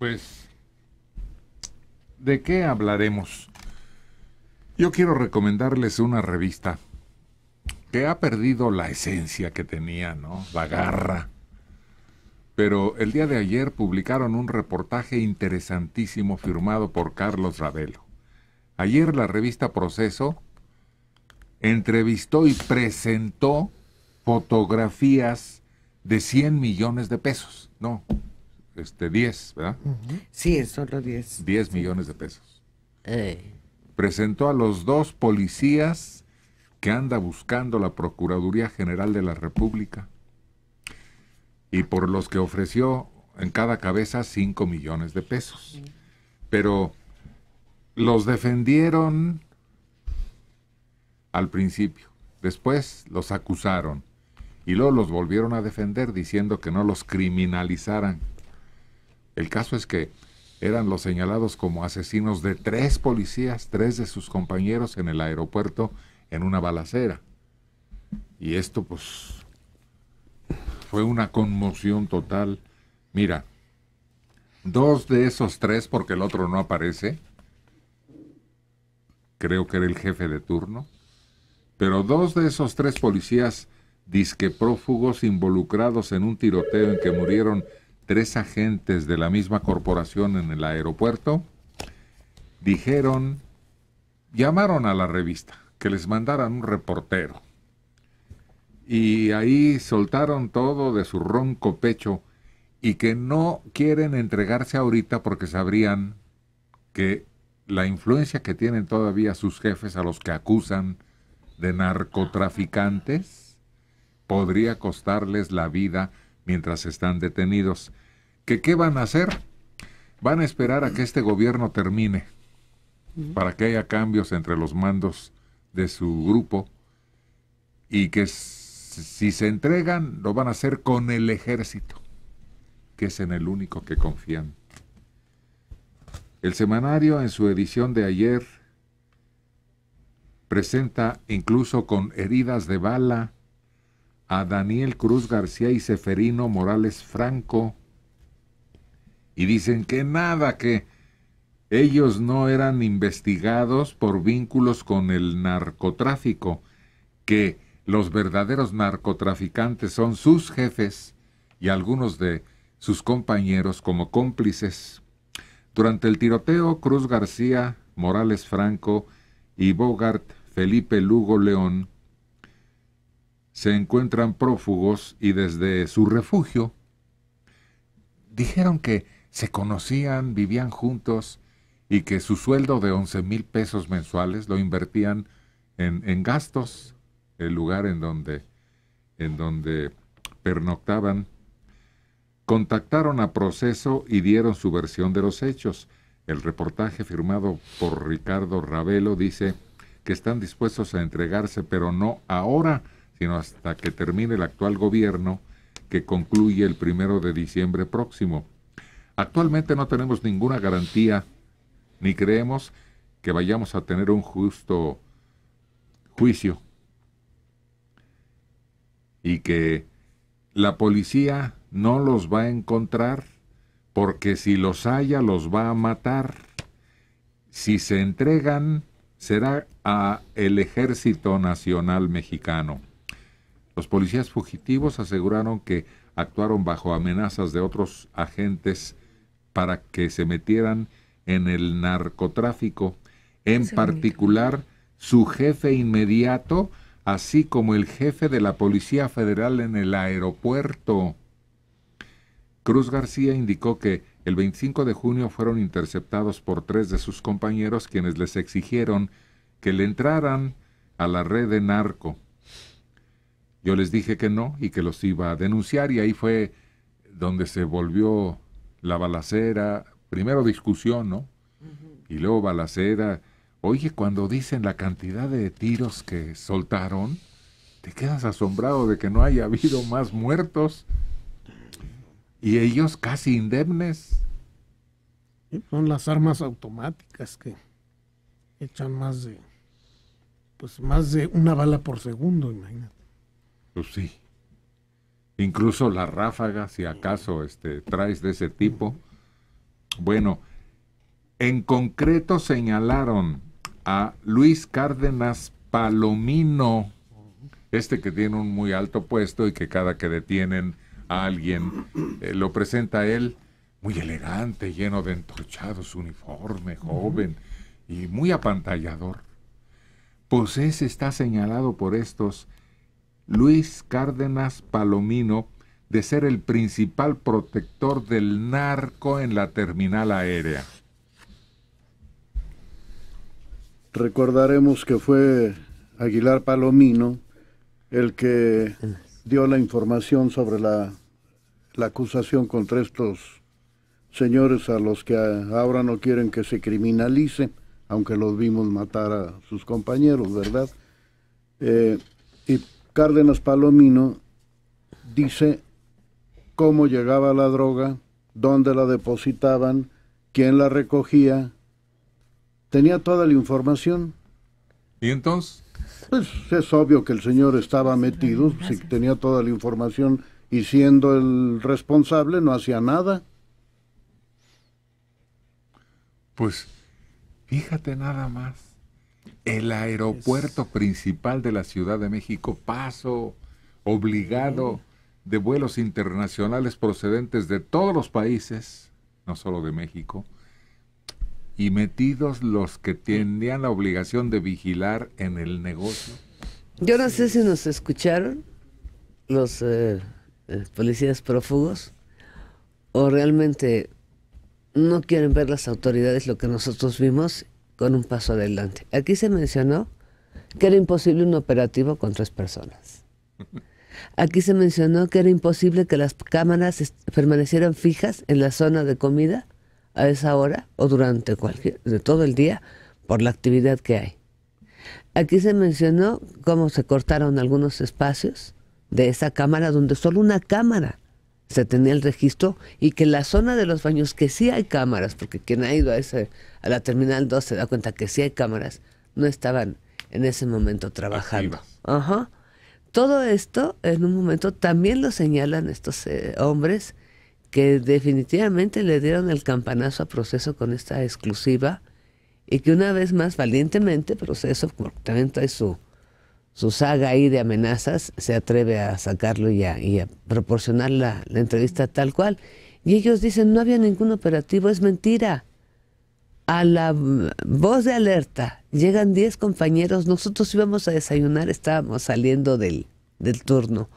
Pues, ¿de qué hablaremos? Yo quiero recomendarles una revista que ha perdido la esencia que tenía, ¿no? La garra. Pero el día de ayer publicaron un reportaje interesantísimo firmado por Carlos Ravelo. Ayer la revista Proceso entrevistó y presentó fotografías de 100 millones de pesos. No, este, 10, ¿verdad? solo 10. 10 millones de pesos. Eh. Presentó a los dos policías que anda buscando la Procuraduría General de la República y por los que ofreció en cada cabeza 5 millones de pesos. Pero los defendieron al principio, después los acusaron y luego los volvieron a defender diciendo que no los criminalizaran, el caso es que eran los señalados como asesinos de tres policías, tres de sus compañeros en el aeropuerto en una balacera. Y esto pues fue una conmoción total. Mira, dos de esos tres, porque el otro no aparece, creo que era el jefe de turno, pero dos de esos tres policías disque prófugos involucrados en un tiroteo en que murieron tres agentes de la misma corporación en el aeropuerto dijeron, llamaron a la revista que les mandaran un reportero. Y ahí soltaron todo de su ronco pecho y que no quieren entregarse ahorita porque sabrían que la influencia que tienen todavía sus jefes a los que acusan de narcotraficantes podría costarles la vida mientras están detenidos que qué van a hacer, van a esperar a que este gobierno termine para que haya cambios entre los mandos de su grupo y que si se entregan lo van a hacer con el ejército, que es en el único que confían. El semanario en su edición de ayer presenta incluso con heridas de bala a Daniel Cruz García y Seferino Morales Franco, y dicen que nada, que ellos no eran investigados por vínculos con el narcotráfico, que los verdaderos narcotraficantes son sus jefes y algunos de sus compañeros como cómplices. Durante el tiroteo, Cruz García, Morales Franco y Bogart Felipe Lugo León se encuentran prófugos y desde su refugio dijeron que se conocían, vivían juntos y que su sueldo de 11 mil pesos mensuales lo invertían en, gastos, el lugar en donde, en donde pernoctaban. Contactaron a proceso y dieron su versión de los hechos. El reportaje firmado por Ricardo Ravelo dice que están dispuestos a entregarse, pero no ahora, sino hasta que termine el actual gobierno que concluye el primero de diciembre próximo. Actualmente no tenemos ninguna garantía ni creemos que vayamos a tener un justo juicio y que la policía no los va a encontrar porque si los haya, los va a matar. Si se entregan será a el Ejército Nacional Mexicano. Los policías fugitivos aseguraron que actuaron bajo amenazas de otros agentes para que se metieran en el narcotráfico, en particular su jefe inmediato, así como el jefe de la Policía Federal en el aeropuerto. Cruz García indicó que el 25 de junio fueron interceptados por tres de sus compañeros quienes les exigieron que le entraran a la red de narco. Yo les dije que no y que los iba a denunciar y ahí fue donde se volvió la balacera, primero discusión, ¿no? Y luego balacera. Oye, cuando dicen la cantidad de tiros que soltaron, te quedas asombrado de que no haya habido más muertos. Y ellos casi indemnes. son las armas automáticas que echan más de pues más de una bala por segundo, imagínate. Pues sí incluso las ráfagas, si acaso este, traes de ese tipo. Bueno, en concreto señalaron a Luis Cárdenas Palomino, este que tiene un muy alto puesto y que cada que detienen a alguien eh, lo presenta él muy elegante, lleno de entorchados uniforme, joven y muy apantallador. Pues ese está señalado por estos Luis Cárdenas Palomino de ser el principal protector del narco en la terminal aérea. Recordaremos que fue Aguilar Palomino el que dio la información sobre la, acusación contra estos señores a los que ahora no quieren que se criminalice, aunque los vimos matar a sus compañeros, ¿verdad? Eh, y Cárdenas Palomino dice cómo llegaba la droga, dónde la depositaban, quién la recogía. Tenía toda la información. ¿Y entonces? Pues es obvio que el señor estaba metido, si tenía toda la información y siendo el responsable no hacía nada. Pues fíjate nada más. El aeropuerto principal de la Ciudad de México, paso obligado de vuelos internacionales procedentes de todos los países, no solo de México, y metidos los que tenían la obligación de vigilar en el negocio. Yo no sé si nos escucharon los eh, eh, policías prófugos o realmente no quieren ver las autoridades lo que nosotros vimos con un paso adelante. Aquí se mencionó que era imposible un operativo con tres personas. Aquí se mencionó que era imposible que las cámaras permanecieran fijas en la zona de comida a esa hora o durante cualquier, de todo el día por la actividad que hay. Aquí se mencionó cómo se cortaron algunos espacios de esa cámara donde solo una cámara se tenía el registro y que la zona de los baños, que sí hay cámaras, porque quien ha ido a, ese, a la Terminal 2 se da cuenta que sí hay cámaras, no estaban en ese momento trabajando. Ajá. Todo esto en un momento también lo señalan estos eh, hombres que definitivamente le dieron el campanazo a proceso con esta exclusiva y que una vez más valientemente proceso, porque también su, su saga ahí de amenazas, se atreve a sacarlo y a, y a proporcionar la, entrevista tal cual. Y ellos dicen, no había ningún operativo, es mentira. A la voz de alerta llegan 10 compañeros, nosotros íbamos a desayunar, estábamos saliendo del, del turno.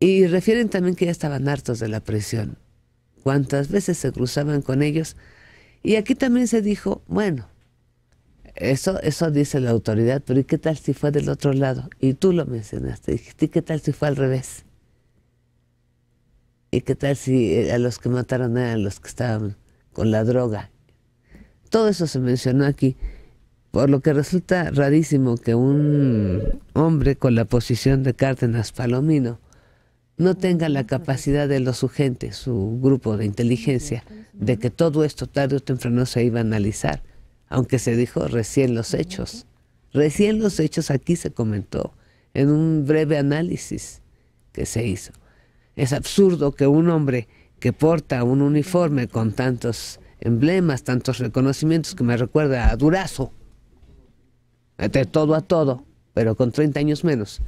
Y refieren también que ya estaban hartos de la prisión. Cuántas veces se cruzaban con ellos. Y aquí también se dijo, bueno, eso, eso dice la autoridad, pero ¿y qué tal si fue del otro lado? Y tú lo mencionaste, ¿y qué tal si fue al revés? ¿Y qué tal si eh, a los que mataron eran los que estaban con la droga? Todo eso se mencionó aquí, por lo que resulta rarísimo que un hombre con la posición de Cárdenas Palomino no tenga la capacidad de los su su grupo de inteligencia, de que todo esto tarde o temprano se iba a analizar aunque se dijo recién los hechos. Recién los hechos aquí se comentó en un breve análisis que se hizo. Es absurdo que un hombre que porta un uniforme con tantos emblemas, tantos reconocimientos que me recuerda a Durazo, de todo a todo, pero con 30 años menos,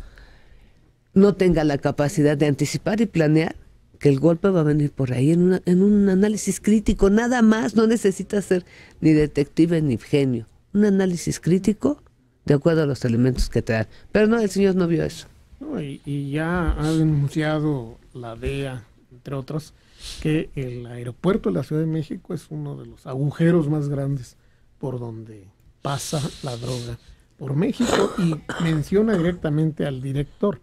no tenga la capacidad de anticipar y planear que el golpe va a venir por ahí en, en un análisis crítico, nada más, no necesita ser ni detective ni genio. Un análisis crítico de acuerdo a los elementos que te dan. Pero no, el señor no vio eso. y, y, ya ha denunciado la DEA, entre otros, que el aeropuerto de la Ciudad de México es uno de los agujeros más grandes por donde pasa la droga por México y menciona directamente al director.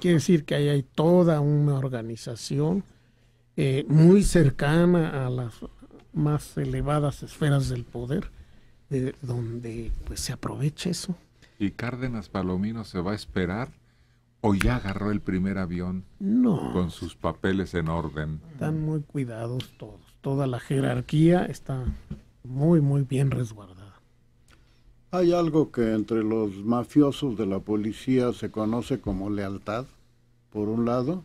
Quiere decir que ahí hay toda una organización eh, muy cercana a las más elevadas esferas del poder, de, eh, donde pues, se aprovecha eso. ¿Y Cárdenas Palomino se va a esperar ¿O ya agarró el primer avión? Con sus papeles en orden. Están muy cuidados todos. Toda la jerarquía está muy, muy bien resguardada. Hay algo que entre los mafiosos de la policía se conoce como lealtad, por un lado,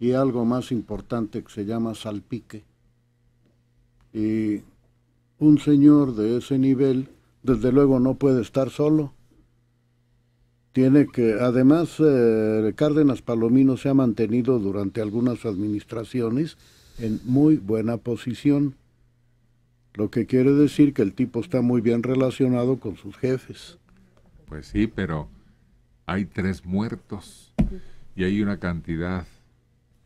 y algo más importante que se llama salpique. Y un señor de ese nivel, desde luego, no puede estar solo. Tiene que, además, eh, Cárdenas Palomino se ha mantenido durante algunas administraciones en muy buena posición. Lo que quiere decir que el tipo está muy bien relacionado con sus jefes. Pues sí, pero hay tres muertos y hay una cantidad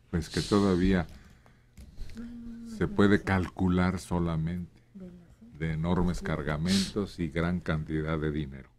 pues que todavía se puede calcular solamente de enormes cargamentos y gran cantidad de dinero.